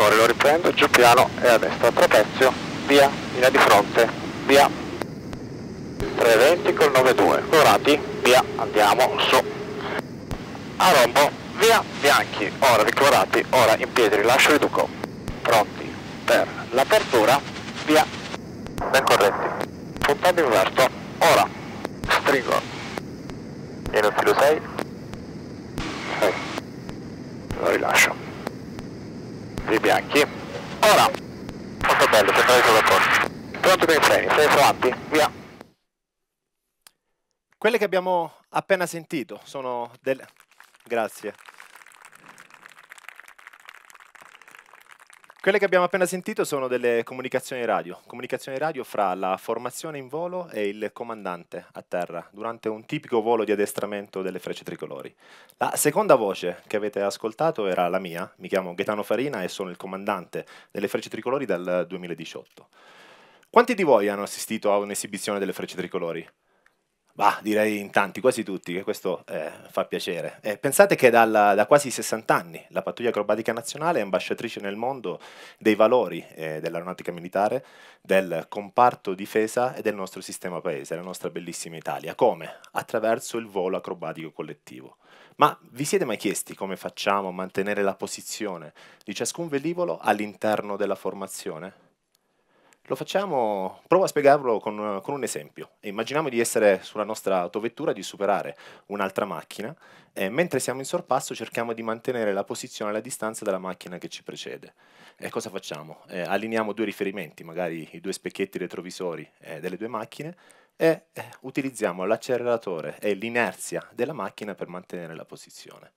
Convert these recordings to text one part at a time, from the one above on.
fuori, lo riprendo, giù piano e a destra, trapezio, via, linea di fronte, via. 320 col 92, colorati, via, andiamo su. A rombo, via, bianchi, ora ricolorati, ora in piedi, rilascio riduco. Pronti per l'apertura, via, ben corretti. Puntato inverto, ora, stringo, pieno filo 6, 6, lo rilascio dei bianchi. Ora, molto bello, sembrare sulla corsa. Pronto per i freni, freni avanti, via. Quelle che abbiamo appena sentito sono delle... Grazie. Quelle che abbiamo appena sentito sono delle comunicazioni radio, comunicazioni radio fra la formazione in volo e il comandante a terra durante un tipico volo di addestramento delle frecce tricolori. La seconda voce che avete ascoltato era la mia, mi chiamo Gaetano Farina e sono il comandante delle frecce tricolori dal 2018. Quanti di voi hanno assistito a un'esibizione delle frecce tricolori? Bah, direi in tanti, quasi tutti, che questo eh, fa piacere. Eh, pensate che dalla, da quasi 60 anni la pattuglia acrobatica nazionale è ambasciatrice nel mondo dei valori eh, dell'aeronautica militare, del comparto difesa e del nostro sistema paese, la nostra bellissima Italia. Come? Attraverso il volo acrobatico collettivo. Ma vi siete mai chiesti come facciamo a mantenere la posizione di ciascun velivolo all'interno della formazione? Lo facciamo, provo a spiegarlo con, con, un esempio. Immaginiamo di essere sulla nostra autovettura, di superare un'altra macchina e mentre siamo in sorpasso cerchiamo di mantenere la posizione e la distanza dalla macchina che ci precede. E cosa facciamo? Eh, allineiamo due riferimenti, magari i due specchietti retrovisori eh, delle due macchine e eh, utilizziamo l'acceleratore e l'inerzia della macchina per mantenere la posizione.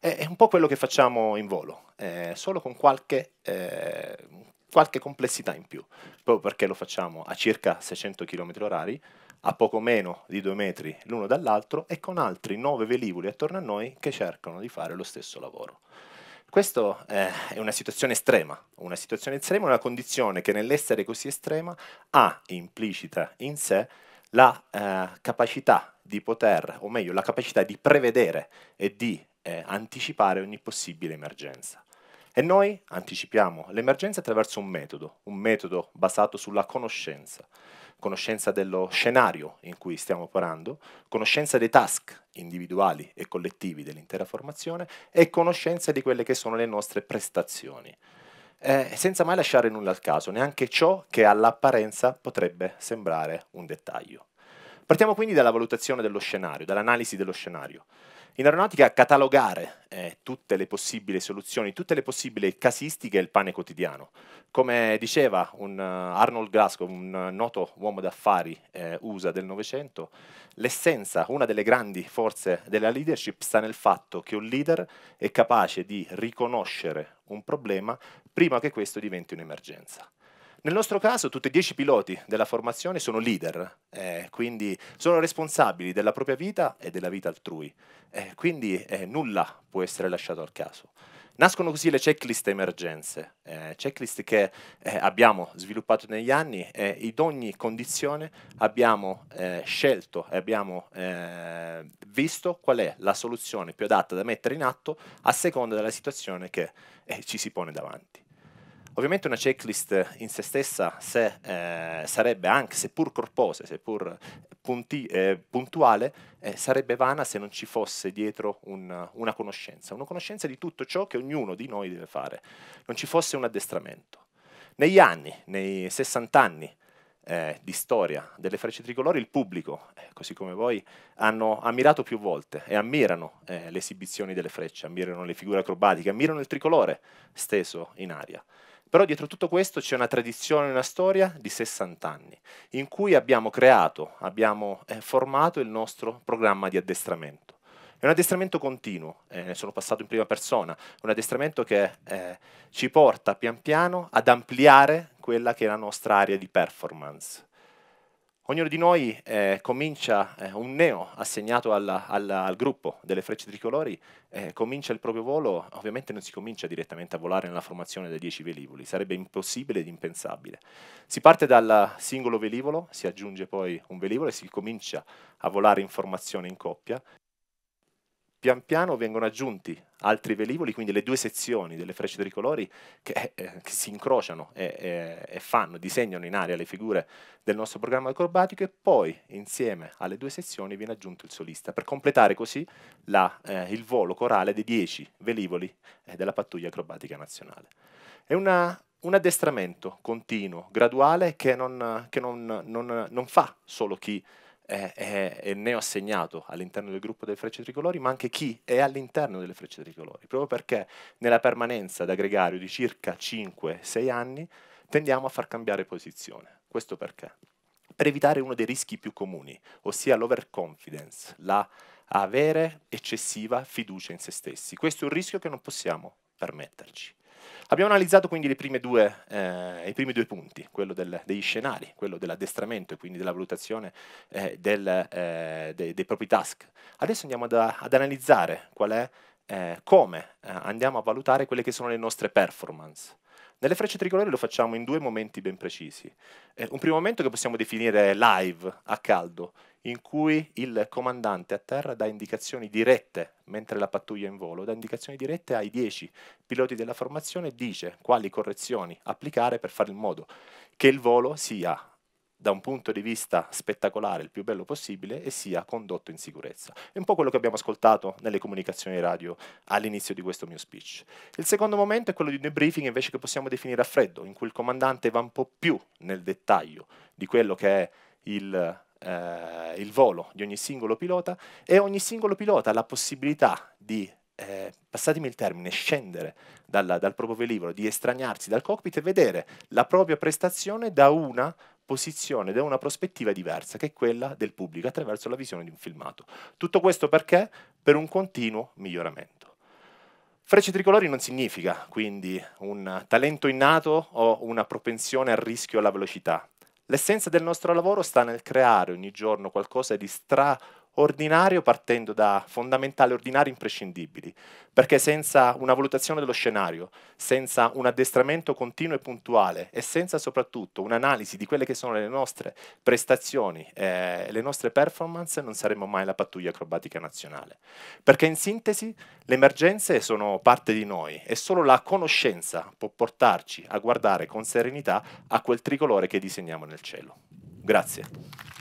È un po' quello che facciamo in volo, eh, solo con qualche eh, qualche complessità in più, proprio perché lo facciamo a circa 600 km orari, a poco meno di due metri l'uno dall'altro e con altri nove velivoli attorno a noi che cercano di fare lo stesso lavoro. Questa eh, è una situazione estrema, una situazione estrema, una condizione che nell'essere così estrema ha implicita in sé la eh, capacità di poter, o meglio, la capacità di prevedere e di eh, anticipare ogni possibile emergenza. E noi anticipiamo l'emergenza attraverso un metodo, un metodo basato sulla conoscenza, conoscenza dello scenario in cui stiamo operando, conoscenza dei task individuali e collettivi dell'intera formazione e conoscenza di quelle che sono le nostre prestazioni. Eh, senza mai lasciare nulla al caso, neanche ciò che all'apparenza potrebbe sembrare un dettaglio. Partiamo quindi dalla valutazione dello scenario, dall'analisi dello scenario. In aeronautica catalogare eh, tutte le possibili soluzioni, tutte le possibili casistiche è il pane quotidiano. Come diceva un, uh, Arnold Glasgow, un uh, noto uomo d'affari eh, USA del Novecento, l'essenza, una delle grandi forze della leadership sta nel fatto che un leader è capace di riconoscere un problema prima che questo diventi un'emergenza. Nel nostro caso tutti e dieci piloti della formazione sono leader, eh, quindi sono responsabili della propria vita e della vita altrui, eh, quindi eh, nulla può essere lasciato al caso. Nascono così le checklist emergenze, eh, checklist che eh, abbiamo sviluppato negli anni e in ogni condizione abbiamo eh, scelto e abbiamo visto qual è la soluzione più adatta da mettere in atto a seconda della situazione che ci si pone davanti. Ovviamente una checklist in se stessa se, eh, sarebbe anche, seppur corposa, seppur punti, eh, puntuale, eh, sarebbe vana se non ci fosse dietro un, una conoscenza, una conoscenza di tutto ciò che ognuno di noi deve fare, non ci fosse un addestramento. Negli anni, nei 60 anni eh, di storia delle frecce tricolori, il pubblico, eh, così come voi, hanno ammirato più volte e ammirano eh, le esibizioni delle frecce, ammirano le figure acrobatiche, ammirano il tricolore steso in aria. Però dietro tutto questo c'è una tradizione, una storia di 60 anni, in cui abbiamo creato, abbiamo eh, formato il nostro programma di addestramento. È un addestramento continuo, eh, ne sono passato in prima persona, un addestramento che eh, ci porta pian piano ad ampliare quella che è la nostra area di performance. Ognuno di noi eh, comincia eh, un neo assegnato alla, alla, al gruppo delle frecce tricolori, eh, comincia il proprio volo, ovviamente non si comincia direttamente a volare nella formazione dei 10 velivoli, sarebbe impossibile ed impensabile. Si parte dal singolo velivolo, si aggiunge poi un velivolo e si comincia a volare in formazione in coppia pian piano vengono aggiunti altri velivoli, quindi le due sezioni delle frecce tricolori che, eh, eh, che si incrociano e, e, e, fanno, disegnano in aria le figure del nostro programma acrobatico e poi insieme alle due sezioni viene aggiunto il solista per completare così la, eh, il volo corale dei dieci velivoli eh, della pattuglia acrobatica nazionale. È una, un addestramento continuo, graduale, che non, che non, non, non fa solo chi è, è, è neoassegnato all'interno del gruppo delle frecce tricolori, ma anche chi è all'interno delle frecce tricolori, proprio perché nella permanenza da gregario di circa 5-6 anni tendiamo a far cambiare posizione. Questo perché? Per evitare uno dei rischi più comuni, ossia l'overconfidence, la avere eccessiva fiducia in se stessi. Questo è un rischio che non possiamo permetterci. Abbiamo analizzato quindi due, eh, i primi due punti, quello del, degli scenari, quello dell'addestramento e quindi della valutazione eh, del, eh, dei, dei, propri task. Adesso andiamo ad, ad analizzare è, eh, come eh, andiamo a valutare quelle che sono le nostre performance. Nelle frecce tricolori lo facciamo in due momenti ben precisi. Eh, un primo momento che possiamo definire live, a caldo, in cui il comandante a terra dà indicazioni dirette, mentre la pattuglia è in volo, dà indicazioni dirette ai 10 piloti della formazione e dice quali correzioni applicare per fare in modo che il volo sia da un punto di vista spettacolare, il più bello possibile, e sia condotto in sicurezza. È un po' quello che abbiamo ascoltato nelle comunicazioni radio all'inizio di questo mio speech. Il secondo momento è quello di un debriefing invece che possiamo definire a freddo, in cui il comandante va un po' più nel dettaglio di quello che è il eh, il volo di ogni singolo pilota e ogni singolo pilota ha la possibilità di, eh, passatemi il termine, scendere dalla, dal proprio velivolo, di estraniarsi dal cockpit e vedere la propria prestazione da una posizione, da una prospettiva diversa, che è quella del pubblico, attraverso la visione di un filmato. Tutto questo perché? Per un continuo miglioramento. Frecce tricolori non significa quindi un talento innato o una propensione al rischio alla velocità, L'essenza del nostro lavoro sta nel creare ogni giorno qualcosa di straordinario ordinario partendo da fondamentali ordinari imprescindibili, perché senza una valutazione dello scenario, senza un addestramento continuo e puntuale e senza soprattutto un'analisi di quelle che sono le nostre prestazioni e eh, le nostre performance non saremmo mai la pattuglia acrobatica nazionale. Perché in sintesi le emergenze sono parte di noi e solo la conoscenza può portarci a guardare con serenità a quel tricolore che disegniamo nel cielo. Grazie.